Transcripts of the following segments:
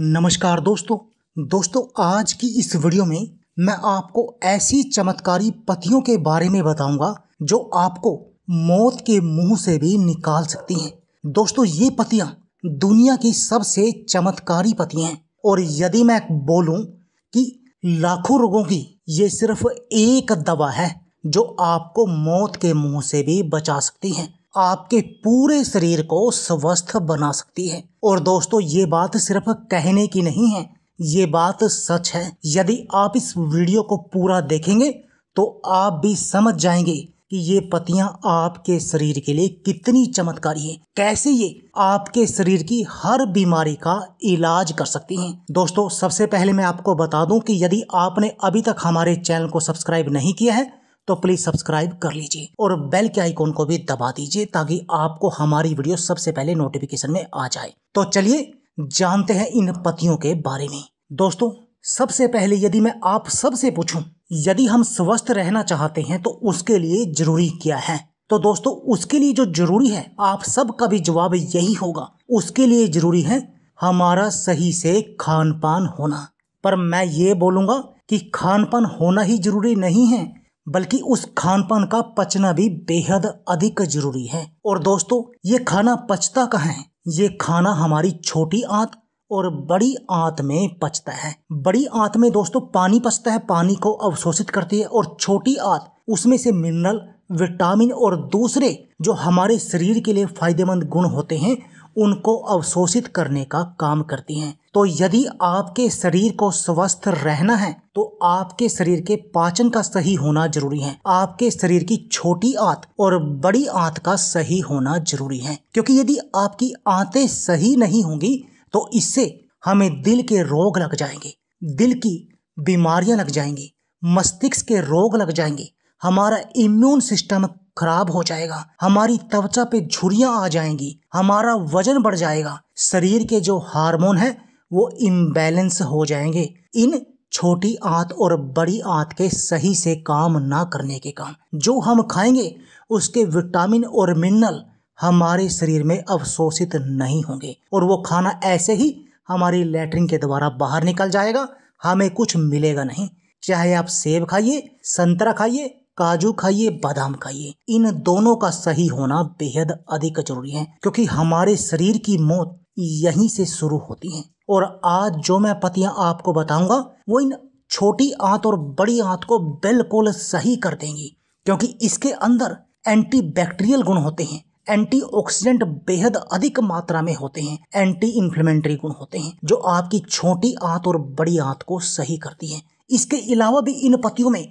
नमस्कार दोस्तों दोस्तों आज की इस वीडियो में मैं आपको ऐसी चमत्कारी पतियों के बारे में बताऊंगा जो आपको मौत के मुंह से भी निकाल सकती हैं दोस्तों ये पतियां दुनिया की सबसे चमत्कारी पतियां हैं और यदि मैं बोलूं कि लाखों रोगों की ये सिर्फ एक दवा है जो आपको मौत के मुंह से भी बचा सकती हैं आपके पूरे शरीर को स्वस्थ बना सकती है और दोस्तों ये बात सिर्फ कहने की नहीं है ये बात सच है यदि आप इस वीडियो को पूरा देखेंगे तो आप भी समझ जाएंगे कि ये पत्तियां आपके शरीर के लिए कितनी चमत्कारी हैं कैसे ये आपके शरीर की हर बीमारी का इलाज कर सकती हैं दोस्तों सबसे पहले मैं आपको बता दूं कि यदि आपने अभी तक हमारे चैनल को सब्सक्राइब नहीं किया है तो प्लीज सब्सक्राइब कर लीजिए और बेल के आइकॉन को भी दबा दीजिए ताकि आपको हमारी वीडियो सबसे पहले नोटिफिकेशन में आ जाए तो चलिए जानते हैं इन पतियों के बारे में दोस्तों सबसे पहले यदि मैं आप सबसे पूछूं यदि हम स्वस्थ रहना चाहते हैं तो उसके लिए जरूरी क्या है तो दोस्तों उसके लिए जो जरूरी है आप सबका भी जवाब यही होगा उसके लिए जरूरी है हमारा सही से खान पान होना पर मैं ये बोलूंगा कि खान पान होना ही जरूरी नहीं है बल्कि उस खान पान का पचना भी बेहद अधिक जरूरी है और दोस्तों ये खाना पचता कहा है ये खाना हमारी छोटी आंत और बड़ी आंत में पचता है बड़ी आंत में दोस्तों पानी पचता है पानी को अवशोषित करती है और छोटी आंत उसमें से मिनरल विटामिन और दूसरे जो हमारे शरीर के लिए फायदेमंद गुण होते हैं उनको अवशोषित करने का काम करती हैं तो यदि आपके शरीर को स्वस्थ रहना है तो आपके शरीर के पाचन का सही होना जरूरी है आपके शरीर की छोटी आंत और बड़ी आंत का सही होना जरूरी है क्योंकि यदि आपकी आंतें सही नहीं होंगी तो इससे हमें दिल के रोग लग जाएंगे दिल की बीमारियां लग जाएंगी मस्तिष्क के रोग लग जाएंगे हमारा इम्यून सिस्टम खराब हो जाएगा हमारी त्वचा पे झुरियाँ आ जाएंगी हमारा वजन बढ़ जाएगा शरीर के जो हार्मोन है वो इम्बैलेंस हो जाएंगे इन छोटी आंत और बड़ी आंत के सही से काम ना करने के काम जो हम खाएंगे उसके विटामिन और मिनरल हमारे शरीर में अवशोषित नहीं होंगे और वो खाना ऐसे ही हमारी लेटरिन के द्वारा बाहर निकल जाएगा हमें कुछ मिलेगा नहीं चाहे आप सेब खाइए संतरा खाइए काजू खाइए बादाम खाइए इन दोनों का सही होना बेहद अधिक जरूरी है क्योंकि हमारे शरीर की मौत यहीं से शुरू होती है और आज जो मैं पतियां आपको बताऊंगा वो इन छोटी आंत और बड़ी आंत को बिल्कुल सही कर देंगी क्योंकि इसके अंदर एंटी बैक्टीरियल गुण होते हैं एंटीऑक्सीडेंट बेहद अधिक मात्रा में होते हैं एंटी इन्फ्लेमेंट्री गुण होते हैं जो आपकी छोटी आंत और बड़ी आंत को सही करती हैं इसके अलावा भी इन पतियों में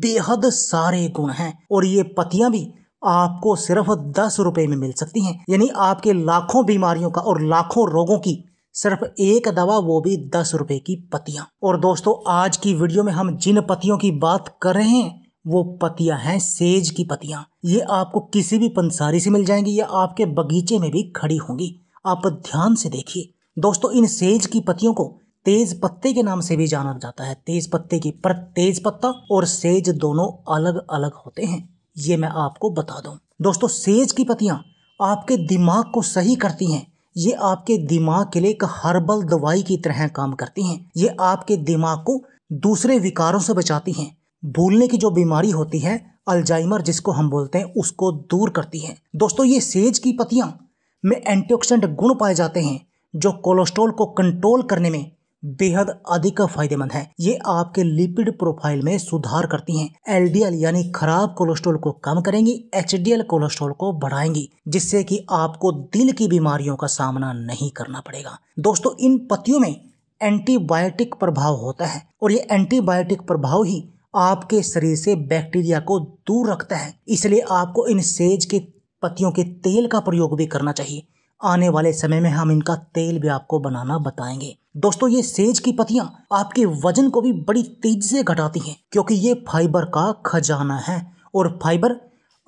बेहद सारे गुण हैं और ये पत्तियां भी आपको सिर्फ दस रुपए में मिल सकती हैं यानी आपके लाखों बीमारियों का और लाखों रोगों की सिर्फ एक दवा वो भी दस रुपए की पत्तियां और दोस्तों आज की वीडियो में हम जिन पत्तियों की बात कर रहे हैं वो पत्तियां हैं सेज की पत्तियां ये आपको किसी भी पंसारी से मिल जाएंगी या आपके बगीचे में भी खड़ी होंगी आप ध्यान से देखिए दोस्तों इन सेज की पत्तियों को तेज पत्ते के नाम से भी जाना जाता है तेज पत्ते की पर तेज पत्ता और सेज दोनों अलग अलग होते हैं ये मैं आपको बता दूं दोस्तों सेज की पत्तियां आपके दिमाग को सही करती हैं ये आपके दिमाग के लिए एक हर्बल दवाई की तरह काम करती हैं ये आपके दिमाग को दूसरे विकारों से बचाती हैं भूलने की जो बीमारी होती है अल्जाइमर जिसको हम बोलते हैं उसको दूर करती है दोस्तों ये सेज की पत्तियां में एंटीऑक्सीडेंट गुण पाए जाते हैं जो कोलेस्ट्रॉल को कंट्रोल करने में बेहद अधिक फायदेमंद है ये आपके लिपिड प्रोफाइल में सुधार करती हैं एलडीएल यानी खराब कोलेस्ट्रोल को कम करेंगी एचडीएल कोलेस्ट्रोल को बढ़ाएंगी जिससे कि आपको दिल की बीमारियों का सामना नहीं करना पड़ेगा दोस्तों इन पत्तियों में एंटीबायोटिक प्रभाव होता है और ये एंटीबायोटिक प्रभाव ही आपके शरीर से बैक्टीरिया को दूर रखता है इसलिए आपको इन सेज के पत्तियों के तेल का प्रयोग भी करना चाहिए आने वाले समय में हम इनका तेल भी आपको बनाना बताएंगे दोस्तों ये सेज की पत्तियां आपके वजन को भी बड़ी तेजी से घटाती हैं क्योंकि ये फाइबर का खजाना है और फाइबर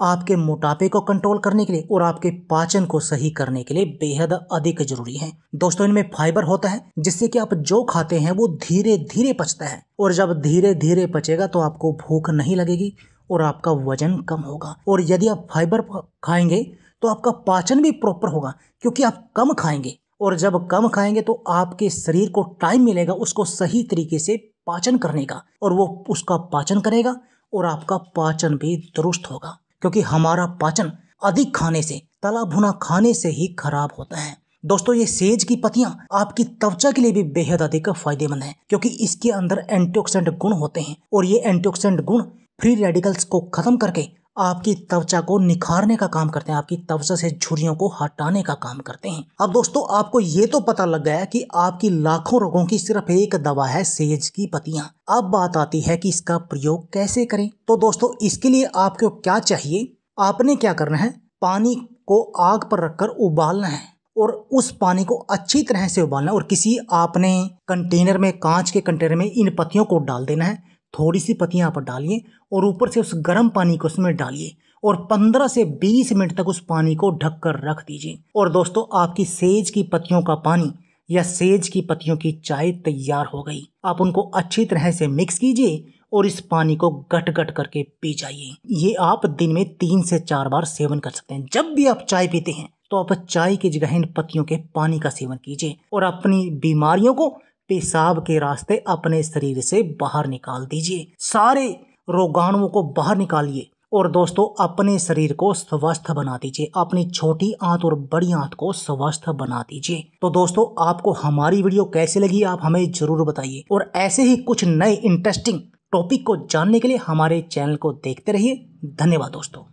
आपके मोटापे को कंट्रोल करने के लिए और आपके पाचन को सही करने के लिए बेहद अधिक जरूरी है दोस्तों इनमें फाइबर होता है जिससे कि आप जो खाते हैं वो धीरे धीरे पचता है और जब धीरे धीरे पचेगा तो आपको भूख नहीं लगेगी और आपका वजन कम होगा और यदि आप फाइबर खाएंगे तो आपका पाचन भी प्रॉपर होगा क्योंकि आप कम खाएंगे और जब कम खाएंगे तो आपके शरीर को टाइम मिलेगा उसको सही तरीके से पाचन करने का और वो उसका पाचन करेगा और आपका पाचन भी दुरुस्त होगा क्योंकि हमारा पाचन अधिक खाने से तला भुना खाने से ही खराब होता है दोस्तों ये सेज की पत्तियां आपकी त्वचा के लिए भी बेहद अधिक फायदेमंद है क्योंकि इसके अंदर एंटीऑक्सीडेंट गुण होते हैं और ये एंटीऑक्सीडेंट गुण फ्री रेडिकल्स को खत्म करके आपकी त्वचा को निखारने का काम करते हैं आपकी त्वचा से झुरियों को हटाने का काम करते हैं अब दोस्तों आपको ये तो पता लग गया कि आपकी लाखों रोगों की सिर्फ एक दवा है सेज की पत्तियां अब बात आती है कि इसका प्रयोग कैसे करें तो दोस्तों इसके लिए आपको क्या चाहिए आपने क्या करना है पानी को आग पर रखकर उबालना है और उस पानी को अच्छी तरह से उबालना और किसी आपने कंटेनर में कांच के कंटेनर में इन पत्तियों को डाल देना है थोड़ी सी पत्तियाँ यहाँ पर डालिए और ऊपर से उस गर्म पानी को उसमें डालिए और 15 से 20 मिनट तक उस पानी को ढककर रख दीजिए और दोस्तों आपकी सेज की पत्तियों का पानी या सेज की पत्तियों की चाय तैयार हो गई आप उनको अच्छी तरह से मिक्स कीजिए और इस पानी को गट गट करके पी जाइए ये आप दिन में तीन से चार बार सेवन कर सकते हैं जब भी आप चाय पीते हैं तो आप चाय की जगह इन पत्तियों के पानी का सेवन कीजिए और अपनी बीमारियों को पेशाब के रास्ते अपने शरीर से बाहर निकाल दीजिए सारे रोगाणुओं को बाहर निकालिए और दोस्तों अपने शरीर को स्वस्थ बना दीजिए अपनी छोटी आंत और बड़ी आंत को स्वस्थ बना दीजिए तो दोस्तों आपको हमारी वीडियो कैसे लगी आप हमें जरूर बताइए और ऐसे ही कुछ नए इंटरेस्टिंग टॉपिक को जानने के लिए हमारे चैनल को देखते रहिए धन्यवाद दोस्तों